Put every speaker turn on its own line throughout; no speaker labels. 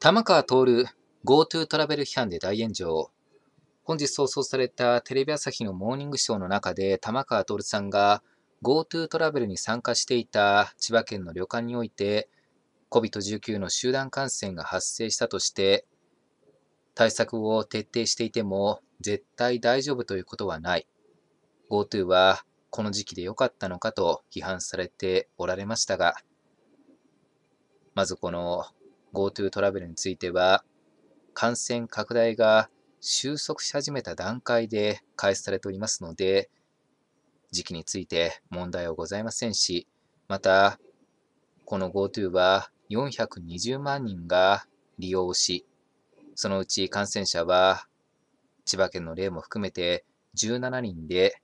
玉川徹 GoTo トラベル批判で大炎上本日放送されたテレビ朝日のモーニングショーの中で玉川徹さんが GoTo トラベルに参加していた千葉県の旅館において COVID-19 の集団感染が発生したとして対策を徹底していても絶対大丈夫ということはない GoTo はこの時期で良かったのかと批判されておられましたがまずこの GoTo トラベルについては、感染拡大が収束し始めた段階で開始されておりますので、時期について問題はございませんし、また、この GoTo は420万人が利用し、そのうち感染者は千葉県の例も含めて17人で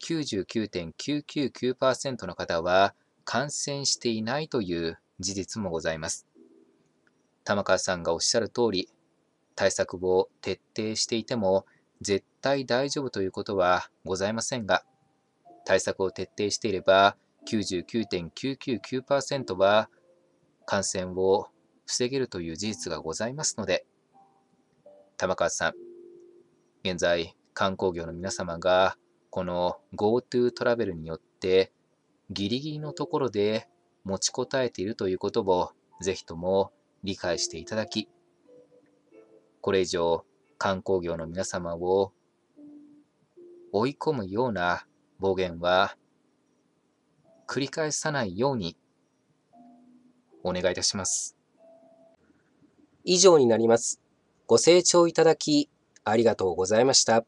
99.999%の方は感染していないという事実もございます。玉川さんがおっしゃる通り、対策を徹底していても絶対大丈夫ということはございませんが、対策を徹底していれば99.999%は感染を防げるという事実がございますので、玉川さん、現在観光業の皆様がこの GoTo トラベルによってギリギリのところで持ちこたえているということをぜひとも理解していただき、これ以上観光業の皆様を追い込むような暴言は
繰り返さないようにお願いいたします。以上になります。ご清聴いただきありがとうございました。